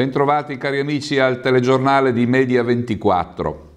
Bentrovati cari amici al telegiornale di Media 24.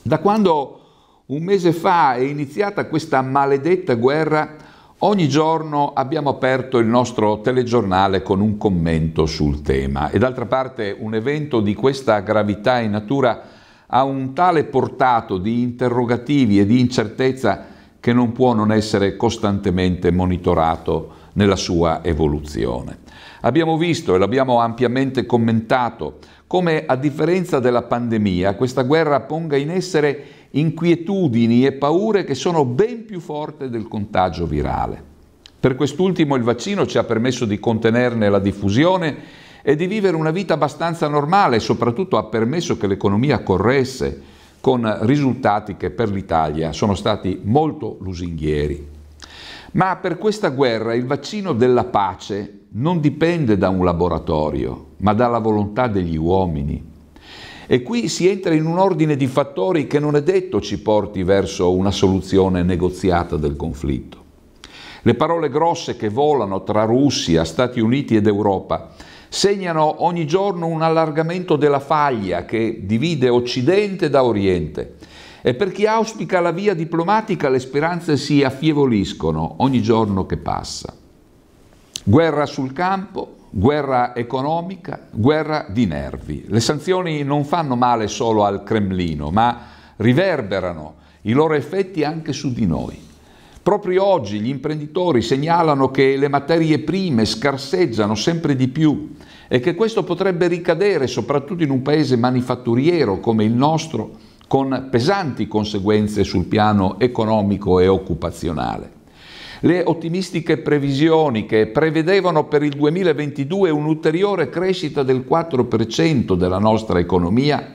Da quando un mese fa è iniziata questa maledetta guerra, ogni giorno abbiamo aperto il nostro telegiornale con un commento sul tema e d'altra parte un evento di questa gravità e natura ha un tale portato di interrogativi e di incertezza che non può non essere costantemente monitorato nella sua evoluzione. Abbiamo visto e l'abbiamo ampiamente commentato come a differenza della pandemia questa guerra ponga in essere inquietudini e paure che sono ben più forti del contagio virale. Per quest'ultimo il vaccino ci ha permesso di contenerne la diffusione e di vivere una vita abbastanza normale e soprattutto ha permesso che l'economia corresse con risultati che per l'Italia sono stati molto lusinghieri. Ma per questa guerra il vaccino della pace non dipende da un laboratorio, ma dalla volontà degli uomini. E qui si entra in un ordine di fattori che non è detto ci porti verso una soluzione negoziata del conflitto. Le parole grosse che volano tra Russia, Stati Uniti ed Europa segnano ogni giorno un allargamento della faglia che divide Occidente da Oriente e per chi auspica la via diplomatica le speranze si affievoliscono ogni giorno che passa. Guerra sul campo, guerra economica, guerra di nervi. Le sanzioni non fanno male solo al Cremlino, ma riverberano i loro effetti anche su di noi. Proprio oggi gli imprenditori segnalano che le materie prime scarseggiano sempre di più e che questo potrebbe ricadere soprattutto in un paese manifatturiero come il nostro con pesanti conseguenze sul piano economico e occupazionale. Le ottimistiche previsioni che prevedevano per il 2022 un'ulteriore crescita del 4% della nostra economia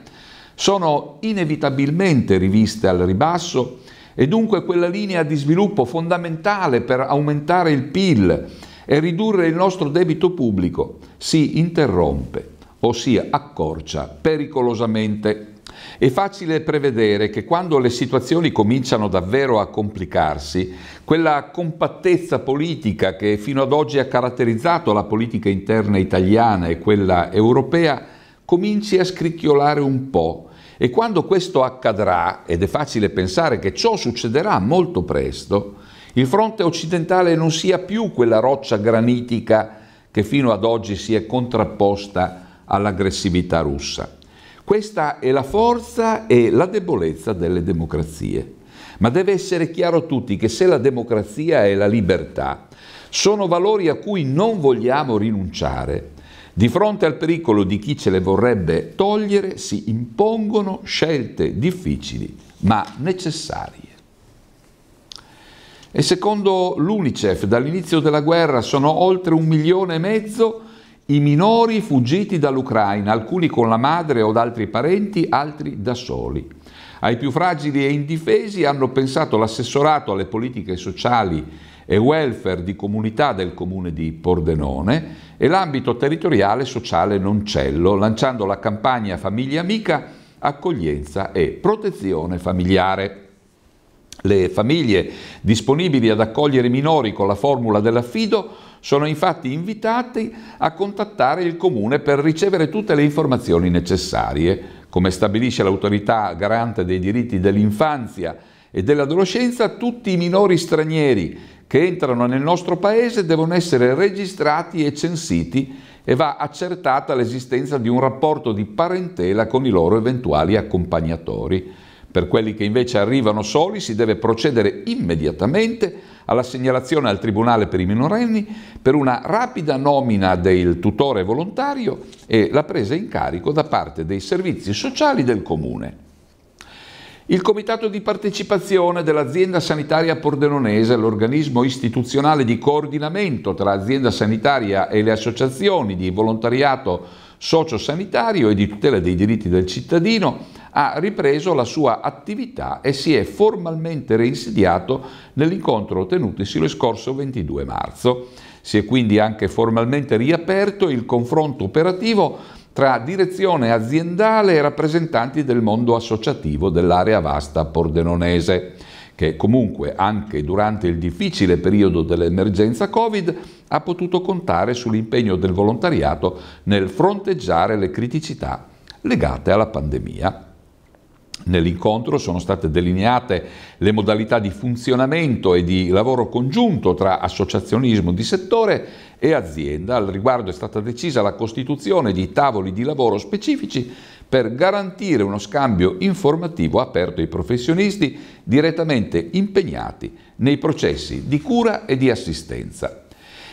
sono inevitabilmente riviste al ribasso e dunque quella linea di sviluppo fondamentale per aumentare il PIL e ridurre il nostro debito pubblico si interrompe, ossia accorcia pericolosamente. È facile prevedere che quando le situazioni cominciano davvero a complicarsi, quella compattezza politica che fino ad oggi ha caratterizzato la politica interna italiana e quella europea cominci a scricchiolare un po'. E quando questo accadrà, ed è facile pensare che ciò succederà molto presto, il fronte occidentale non sia più quella roccia granitica che fino ad oggi si è contrapposta all'aggressività russa. Questa è la forza e la debolezza delle democrazie. Ma deve essere chiaro a tutti che se la democrazia e la libertà sono valori a cui non vogliamo rinunciare, di fronte al pericolo di chi ce le vorrebbe togliere si impongono scelte difficili ma necessarie. E secondo l'UNICEF dall'inizio della guerra sono oltre un milione e mezzo i minori fuggiti dall'Ucraina, alcuni con la madre o da altri parenti, altri da soli. Ai più fragili e indifesi hanno pensato l'assessorato alle politiche sociali e welfare di comunità del comune di Pordenone e l'ambito territoriale sociale Noncello, lanciando la campagna Famiglia Amica, accoglienza e protezione familiare. Le famiglie disponibili ad accogliere minori con la formula dell'affido sono infatti invitati a contattare il comune per ricevere tutte le informazioni necessarie, come stabilisce l'autorità garante dei diritti dell'infanzia e dell'adolescenza, tutti i minori stranieri che entrano nel nostro paese devono essere registrati e censiti e va accertata l'esistenza di un rapporto di parentela con i loro eventuali accompagnatori. Per quelli che invece arrivano soli si deve procedere immediatamente alla segnalazione al Tribunale per i minorenni per una rapida nomina del tutore volontario e la presa in carico da parte dei servizi sociali del Comune. Il Comitato di partecipazione dell'azienda sanitaria pordenonese, l'organismo istituzionale di coordinamento tra l'azienda sanitaria e le associazioni di volontariato sociosanitario e di tutela dei diritti del cittadino, ha ripreso la sua attività e si è formalmente reinsediato nell'incontro tenutisi lo scorso 22 marzo. Si è quindi anche formalmente riaperto il confronto operativo tra direzione aziendale e rappresentanti del mondo associativo dell'area vasta pordenonese che comunque anche durante il difficile periodo dell'emergenza Covid ha potuto contare sull'impegno del volontariato nel fronteggiare le criticità legate alla pandemia. Nell'incontro sono state delineate le modalità di funzionamento e di lavoro congiunto tra associazionismo di settore e azienda. Al riguardo è stata decisa la costituzione di tavoli di lavoro specifici per garantire uno scambio informativo aperto ai professionisti direttamente impegnati nei processi di cura e di assistenza.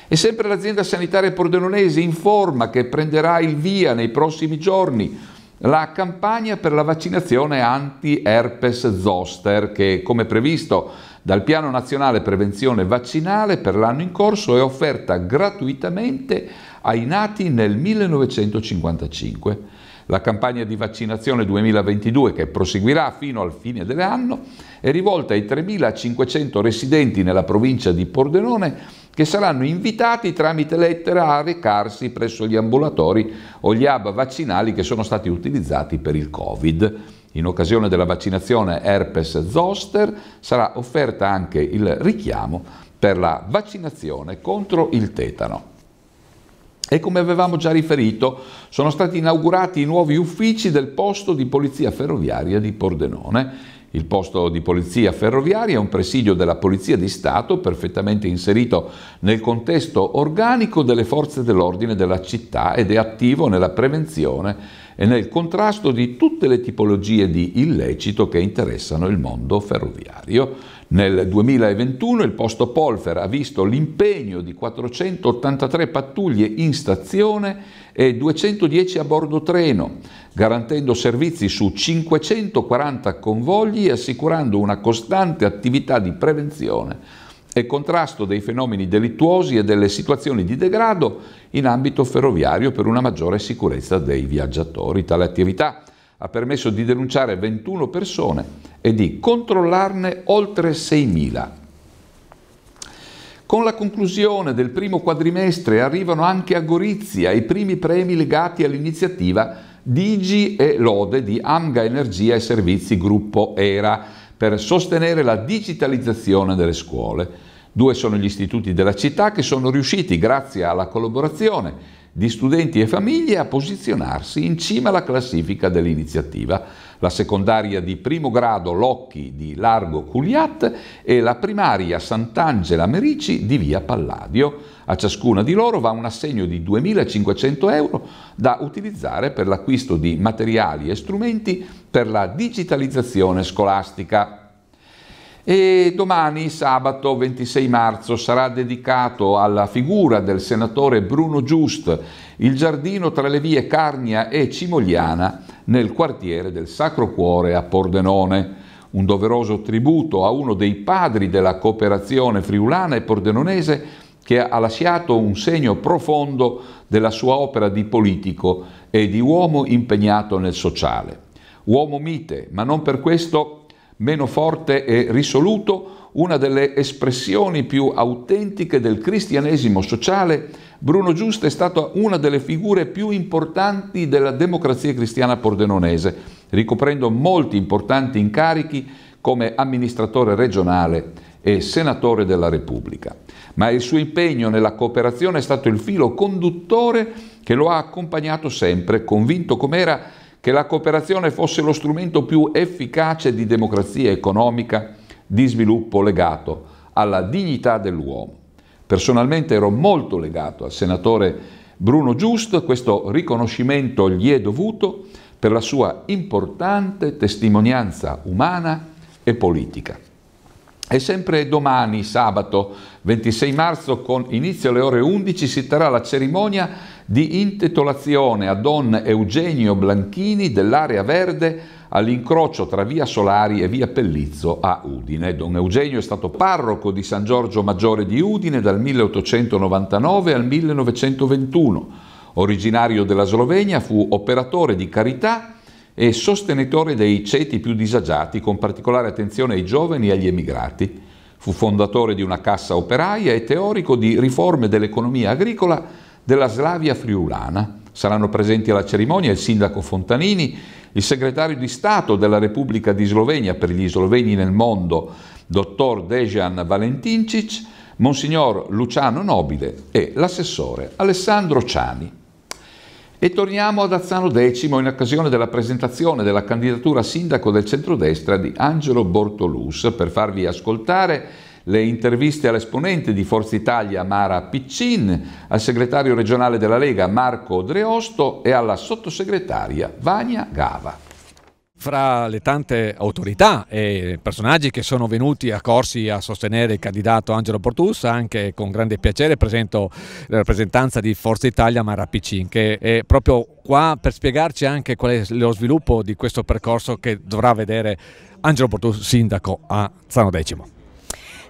E sempre l'azienda sanitaria pordenonese informa che prenderà il via nei prossimi giorni la campagna per la vaccinazione anti-herpes zoster che, come previsto dal Piano Nazionale Prevenzione Vaccinale per l'anno in corso, è offerta gratuitamente ai nati nel 1955. La campagna di vaccinazione 2022, che proseguirà fino al fine dell'anno, è rivolta ai 3.500 residenti nella provincia di Pordenone che saranno invitati tramite lettera a recarsi presso gli ambulatori o gli hub vaccinali che sono stati utilizzati per il Covid. In occasione della vaccinazione herpes zoster sarà offerta anche il richiamo per la vaccinazione contro il tetano. E come avevamo già riferito, sono stati inaugurati i nuovi uffici del posto di polizia ferroviaria di Pordenone. Il posto di polizia ferroviaria è un presidio della Polizia di Stato perfettamente inserito nel contesto organico delle forze dell'ordine della città ed è attivo nella prevenzione e nel contrasto di tutte le tipologie di illecito che interessano il mondo ferroviario. Nel 2021 il posto Polfer ha visto l'impegno di 483 pattuglie in stazione e 210 a bordo treno, garantendo servizi su 540 convogli e assicurando una costante attività di prevenzione e contrasto dei fenomeni delittuosi e delle situazioni di degrado in ambito ferroviario per una maggiore sicurezza dei viaggiatori. Tale attività ha permesso di denunciare 21 persone e di controllarne oltre 6.000. Con la conclusione del primo quadrimestre arrivano anche a Gorizia i primi premi legati all'iniziativa Digi e Lode di Amga Energia e Servizi Gruppo ERA per sostenere la digitalizzazione delle scuole. Due sono gli istituti della città che sono riusciti, grazie alla collaborazione di studenti e famiglie a posizionarsi in cima alla classifica dell'iniziativa, la secondaria di primo grado Locchi di Largo Cugliat e la primaria Sant'Angela Merici di Via Palladio. A ciascuna di loro va un assegno di 2.500 euro da utilizzare per l'acquisto di materiali e strumenti per la digitalizzazione scolastica. E domani, sabato 26 marzo, sarà dedicato alla figura del senatore Bruno Giust il giardino tra le vie Carnia e Cimogliana nel quartiere del Sacro Cuore a Pordenone. Un doveroso tributo a uno dei padri della cooperazione friulana e pordenonese che ha lasciato un segno profondo della sua opera di politico e di uomo impegnato nel sociale. Uomo mite, ma non per questo meno forte e risoluto, una delle espressioni più autentiche del cristianesimo sociale, Bruno Giusto è stato una delle figure più importanti della democrazia cristiana pordenonese, ricoprendo molti importanti incarichi come amministratore regionale e senatore della Repubblica. Ma il suo impegno nella cooperazione è stato il filo conduttore che lo ha accompagnato sempre, convinto com'era che la cooperazione fosse lo strumento più efficace di democrazia economica, di sviluppo legato alla dignità dell'uomo. Personalmente ero molto legato al senatore Bruno Giusto, questo riconoscimento gli è dovuto per la sua importante testimonianza umana e politica. E sempre domani, sabato 26 marzo, con inizio alle ore 11, si terrà la cerimonia di intitolazione a Don Eugenio Blanchini dell'area verde all'incrocio tra via Solari e via Pellizzo a Udine. Don Eugenio è stato parroco di San Giorgio Maggiore di Udine dal 1899 al 1921. Originario della Slovenia, fu operatore di carità e sostenitore dei ceti più disagiati, con particolare attenzione ai giovani e agli emigrati. Fu fondatore di una cassa operaia e teorico di riforme dell'economia agricola della Slavia friulana. Saranno presenti alla cerimonia il sindaco Fontanini, il segretario di Stato della Repubblica di Slovenia per gli sloveni nel mondo, dottor Dejan Valentincic, Monsignor Luciano Nobile e l'assessore Alessandro Ciani. E torniamo ad Azzano X in occasione della presentazione della candidatura a sindaco del centrodestra di Angelo Bortolus per farvi ascoltare le interviste all'esponente di Forza Italia Mara Piccin, al segretario regionale della Lega Marco Dreosto e alla sottosegretaria Vania Gava fra le tante autorità e personaggi che sono venuti a corsi a sostenere il candidato Angelo Portus, anche con grande piacere presento la rappresentanza di Forza Italia Mara Piccin, che è proprio qua per spiegarci anche qual è lo sviluppo di questo percorso che dovrà vedere Angelo Portus, sindaco a Zano Decimo.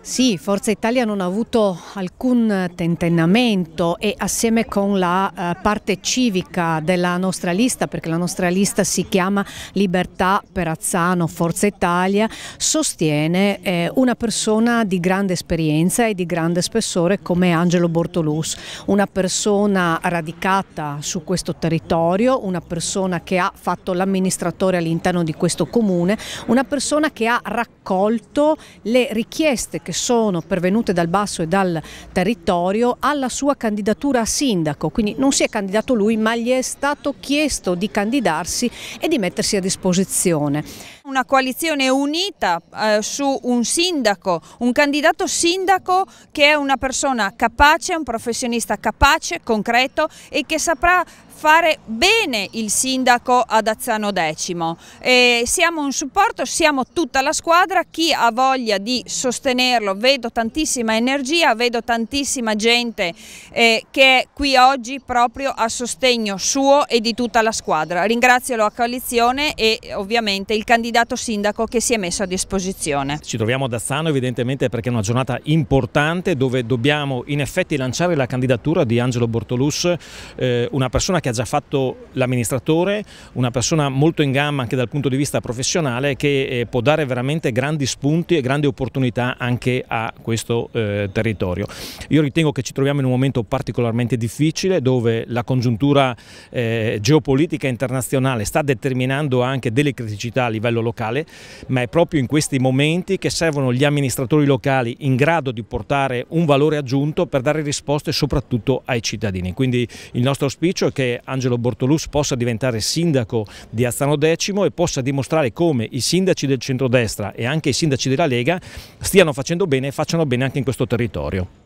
Sì, Forza Italia non ha avuto alcun tentennamento e assieme con la eh, parte civica della nostra lista, perché la nostra lista si chiama Libertà Perazzano Forza Italia, sostiene eh, una persona di grande esperienza e di grande spessore come Angelo Bortolus, una persona radicata su questo territorio, una persona che ha fatto l'amministratore all'interno di questo comune, una persona che ha raccolto le richieste che che sono pervenute dal basso e dal territorio alla sua candidatura a sindaco, quindi non si è candidato lui ma gli è stato chiesto di candidarsi e di mettersi a disposizione. Una coalizione unita eh, su un sindaco, un candidato sindaco che è una persona capace, un professionista capace, concreto e che saprà fare bene il sindaco ad Azzano Decimo. E siamo un supporto, siamo tutta la squadra, chi ha voglia di sostenerlo, vedo tantissima energia, vedo tantissima gente eh, che è qui oggi proprio a sostegno suo e di tutta la squadra. Ringrazio la coalizione e ovviamente il candidato candidato sindaco che si è messo a disposizione. Ci troviamo ad Azzano evidentemente perché è una giornata importante dove dobbiamo in effetti lanciare la candidatura di Angelo Bortolus, eh, una persona che ha già fatto l'amministratore, una persona molto in gamma anche dal punto di vista professionale che eh, può dare veramente grandi spunti e grandi opportunità anche a questo eh, territorio. Io ritengo che ci troviamo in un momento particolarmente difficile dove la congiuntura eh, geopolitica internazionale sta determinando anche delle criticità a livello locale locale, ma è proprio in questi momenti che servono gli amministratori locali in grado di portare un valore aggiunto per dare risposte soprattutto ai cittadini. Quindi il nostro auspicio è che Angelo Bortolus possa diventare sindaco di Azzano Decimo e possa dimostrare come i sindaci del centrodestra e anche i sindaci della Lega stiano facendo bene e facciano bene anche in questo territorio.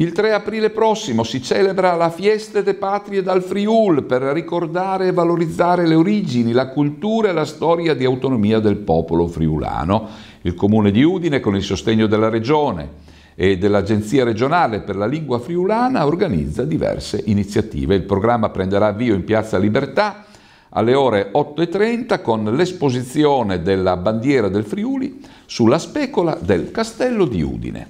Il 3 aprile prossimo si celebra la Fiesta de Patrie dal Friul per ricordare e valorizzare le origini, la cultura e la storia di autonomia del popolo friulano. Il comune di Udine, con il sostegno della regione e dell'Agenzia regionale per la lingua friulana, organizza diverse iniziative. Il programma prenderà avvio in Piazza Libertà alle ore 8.30 con l'esposizione della bandiera del Friuli sulla specola del Castello di Udine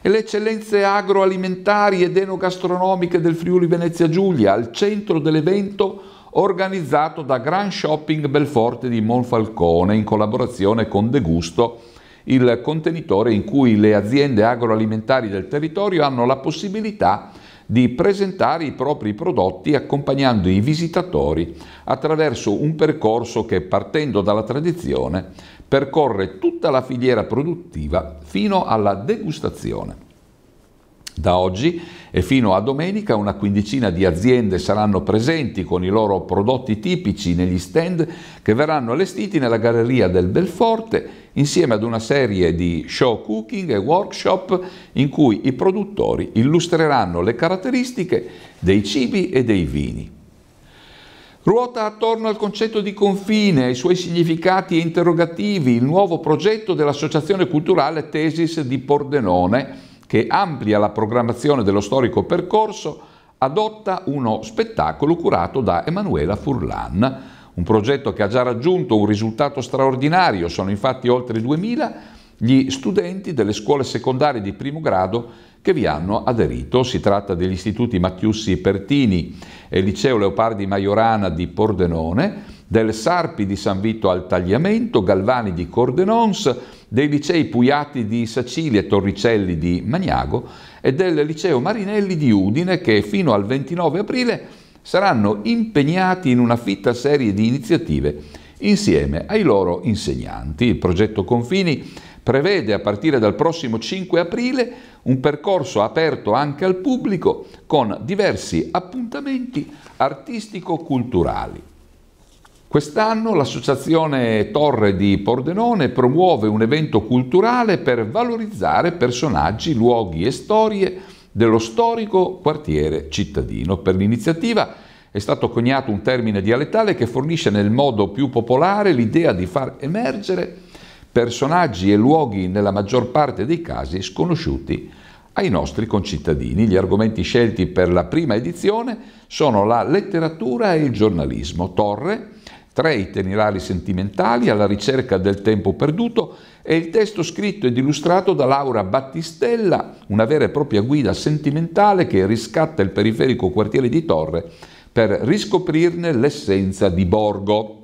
e le eccellenze agroalimentari ed enogastronomiche del Friuli Venezia Giulia al centro dell'evento organizzato da Grand Shopping Belforte di Monfalcone in collaborazione con Degusto, il contenitore in cui le aziende agroalimentari del territorio hanno la possibilità di presentare i propri prodotti accompagnando i visitatori attraverso un percorso che partendo dalla tradizione percorre tutta la filiera produttiva fino alla degustazione. Da oggi e fino a domenica una quindicina di aziende saranno presenti con i loro prodotti tipici negli stand che verranno allestiti nella Galleria del Belforte insieme ad una serie di show cooking e workshop in cui i produttori illustreranno le caratteristiche dei cibi e dei vini. Ruota attorno al concetto di confine, ai suoi significati interrogativi, il nuovo progetto dell'Associazione Culturale Tesis di Pordenone, che amplia la programmazione dello storico percorso, adotta uno spettacolo curato da Emanuela Furlan, un progetto che ha già raggiunto un risultato straordinario, sono infatti oltre 2000 gli studenti delle scuole secondarie di primo grado che vi hanno aderito. Si tratta degli istituti Mattiussi Pertini e Liceo Leopardi Maiorana di Pordenone, del Sarpi di San Vito al Tagliamento, Galvani di Cordenons, dei licei Pugliati di Sacili e Torricelli di Magnago e del liceo Marinelli di Udine che fino al 29 aprile saranno impegnati in una fitta serie di iniziative insieme ai loro insegnanti. Il progetto Confini prevede a partire dal prossimo 5 aprile un percorso aperto anche al pubblico con diversi appuntamenti artistico-culturali. Quest'anno l'associazione Torre di Pordenone promuove un evento culturale per valorizzare personaggi, luoghi e storie dello storico quartiere cittadino. Per l'iniziativa è stato coniato un termine dialettale che fornisce nel modo più popolare l'idea di far emergere personaggi e luoghi nella maggior parte dei casi sconosciuti ai nostri concittadini. Gli argomenti scelti per la prima edizione sono la letteratura e il giornalismo, Torre, tre itinerari sentimentali alla ricerca del tempo perduto e il testo scritto ed illustrato da Laura Battistella, una vera e propria guida sentimentale che riscatta il periferico quartiere di Torre per riscoprirne l'essenza di Borgo.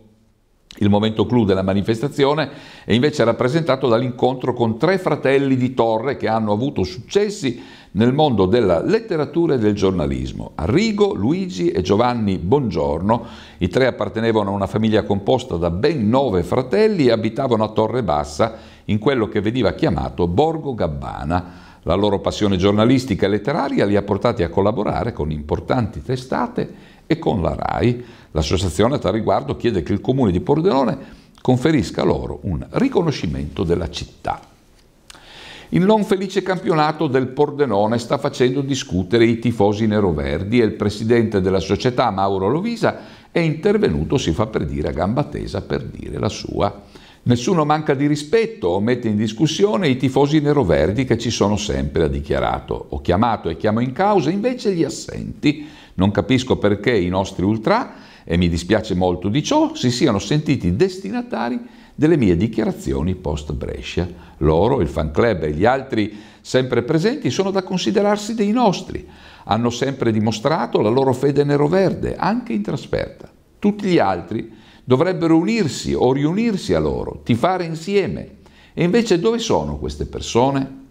Il momento clou della manifestazione è invece rappresentato dall'incontro con tre fratelli di Torre che hanno avuto successi nel mondo della letteratura e del giornalismo. Arrigo, Luigi e Giovanni Bongiorno, i tre appartenevano a una famiglia composta da ben nove fratelli e abitavano a Torre Bassa in quello che veniva chiamato Borgo Gabbana. La loro passione giornalistica e letteraria li ha portati a collaborare con importanti testate e con la RAI. L'associazione a tal riguardo chiede che il comune di Pordenone conferisca loro un riconoscimento della città. Il non felice campionato del Pordenone sta facendo discutere i tifosi neroverdi e il presidente della società Mauro Lovisa è intervenuto, si fa per dire, a gamba tesa per dire la sua. Nessuno manca di rispetto o mette in discussione i tifosi neroverdi che ci sono sempre, ha dichiarato. Ho chiamato e chiamo in causa invece gli assenti non capisco perché i nostri ultra, e mi dispiace molto di ciò, si siano sentiti destinatari delle mie dichiarazioni post Brescia. Loro, il fan club e gli altri sempre presenti sono da considerarsi dei nostri. Hanno sempre dimostrato la loro fede nero-verde, anche in trasferta. Tutti gli altri dovrebbero unirsi o riunirsi a loro, tifare insieme. E invece dove sono queste persone?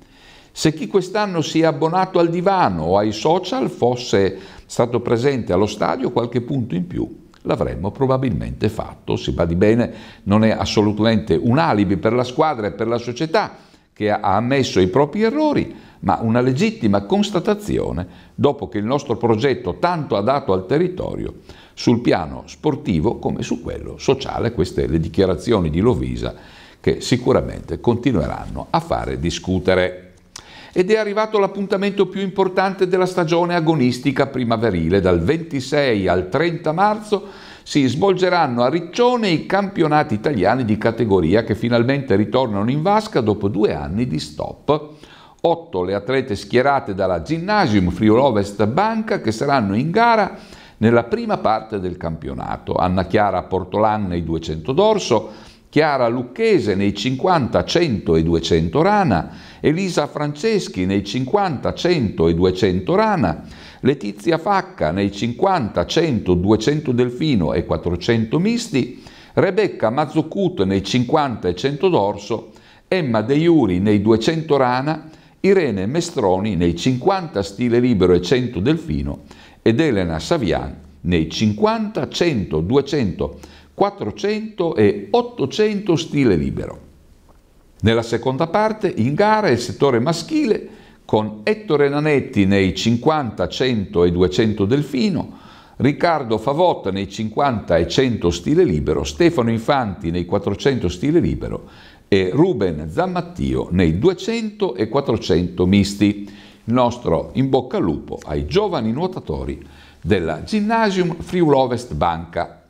Se chi quest'anno si è abbonato al divano o ai social fosse stato presente allo stadio qualche punto in più l'avremmo probabilmente fatto. Si badi bene, non è assolutamente un alibi per la squadra e per la società che ha ammesso i propri errori, ma una legittima constatazione dopo che il nostro progetto tanto ha dato al territorio sul piano sportivo come su quello sociale. Queste le dichiarazioni di Lovisa che sicuramente continueranno a fare discutere ed è arrivato l'appuntamento più importante della stagione agonistica primaverile. Dal 26 al 30 marzo si svolgeranno a Riccione i campionati italiani di categoria che finalmente ritornano in vasca dopo due anni di stop. Otto le atlete schierate dalla Gymnasium Friulovest Banca che saranno in gara nella prima parte del campionato. Anna Chiara Portolan nei 200 dorso, Chiara Lucchese nei 50, 100 e 200 rana, Elisa Franceschi nei 50, 100 e 200 rana, Letizia Facca nei 50, 100, 200 delfino e 400 misti, Rebecca Mazzucut nei 50 e 100 dorso, Emma De Iuri nei 200 rana, Irene Mestroni nei 50 stile libero e 100 delfino ed Elena Savian nei 50, 100, 200 400 e 800 stile libero. Nella seconda parte in gara il settore maschile con Ettore Nanetti nei 50, 100 e 200 delfino, Riccardo Favotta nei 50 e 100 stile libero, Stefano Infanti nei 400 stile libero e Ruben Zammattio nei 200 e 400 misti. Il nostro in bocca al lupo ai giovani nuotatori della Gymnasium Friulovest Banca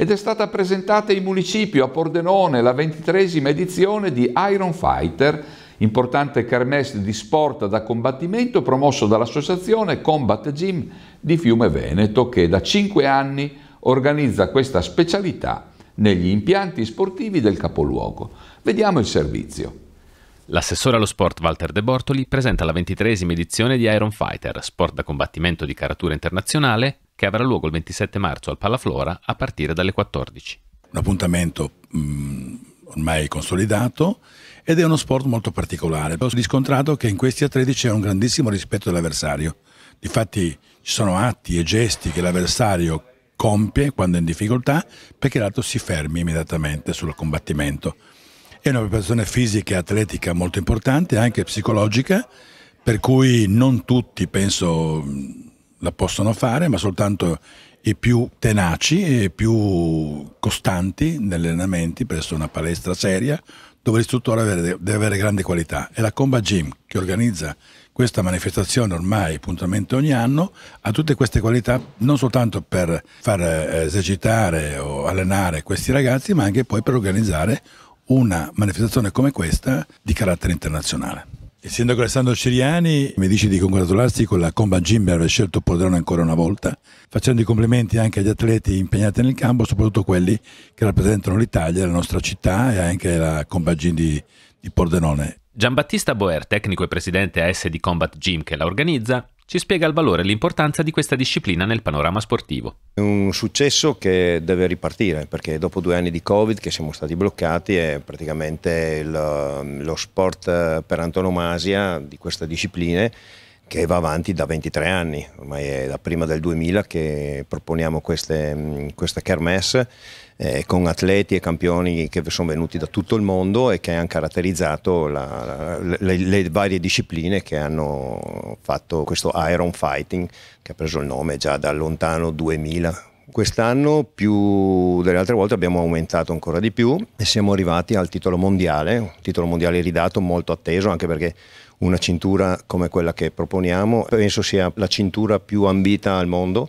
ed è stata presentata in municipio a Pordenone la ventitresima edizione di Iron Fighter, importante kermesse di sport da combattimento promosso dall'associazione Combat Gym di Fiume Veneto che da cinque anni organizza questa specialità negli impianti sportivi del capoluogo. Vediamo il servizio. L'assessore allo sport Walter De Bortoli presenta la ventitresima edizione di Iron Fighter, sport da combattimento di caratura internazionale, che avrà luogo il 27 marzo al Palaflora a partire dalle 14. Un appuntamento mh, mm, ormai consolidato ed è uno sport molto particolare. Ho riscontrato che in questi atleti c'è un grandissimo rispetto dell'avversario. Difatti ci sono atti e gesti che l'avversario compie quando è in difficoltà perché l'altro si fermi immediatamente sul combattimento. È una preparazione fisica e atletica molto importante, anche psicologica, per cui non tutti, penso, la possono fare, ma soltanto i più tenaci e più costanti negli allenamenti presso una palestra seria dove l'istruttore deve avere grande qualità. E la Comba Gym, che organizza questa manifestazione ormai puntualmente ogni anno, ha tutte queste qualità non soltanto per far eh, esercitare o allenare questi ragazzi, ma anche poi per organizzare una manifestazione come questa di carattere internazionale. Il sindaco Alessandro Ciriani mi dice di congratularsi con la Comba Gym per aver scelto Pordenone ancora una volta, facendo i complimenti anche agli atleti impegnati nel campo, soprattutto quelli che rappresentano l'Italia, la nostra città e anche la Comba Gym di, di Pordenone. Battista Boer, tecnico e presidente AS di Combat Gym che la organizza, ci spiega il valore e l'importanza di questa disciplina nel panorama sportivo. È un successo che deve ripartire perché dopo due anni di Covid che siamo stati bloccati è praticamente lo, lo sport per antonomasia di questa disciplina che va avanti da 23 anni, ormai è da prima del 2000 che proponiamo queste, questa kermesse eh, con atleti e campioni che sono venuti da tutto il mondo e che hanno caratterizzato la, la, le, le, varie discipline che hanno fatto questo Iron Fighting che ha preso il nome già da lontano 2000. Quest'anno più delle altre volte abbiamo aumentato ancora di più e siamo arrivati al titolo mondiale, un titolo mondiale ridato molto atteso anche perché una cintura come quella che proponiamo penso sia la cintura più ambita al mondo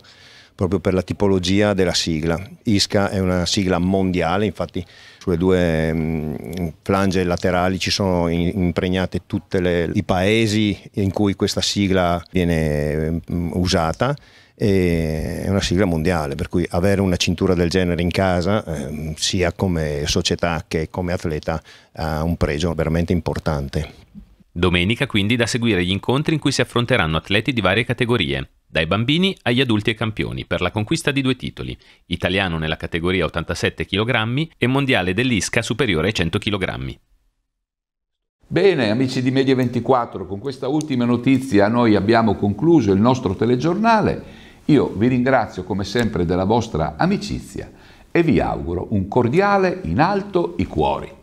proprio per la tipologia della sigla. Isca è una sigla mondiale, infatti sulle due mh, mm, flange laterali ci sono impregnate tutti i paesi in cui questa sigla viene mh, mm, usata è una sigla mondiale, per cui avere una cintura del genere in casa, eh, sia come società che come atleta, ha un pregio veramente importante. Domenica quindi da seguire gli incontri in cui si affronteranno atleti di varie categorie. Dai bambini agli adulti e campioni per la conquista di due titoli, italiano nella categoria 87 kg e mondiale dell'ISCA superiore ai 100 kg. Bene, amici di Media24, con questa ultima notizia noi abbiamo concluso il nostro telegiornale. Io vi ringrazio come sempre della vostra amicizia e vi auguro un cordiale in alto i cuori.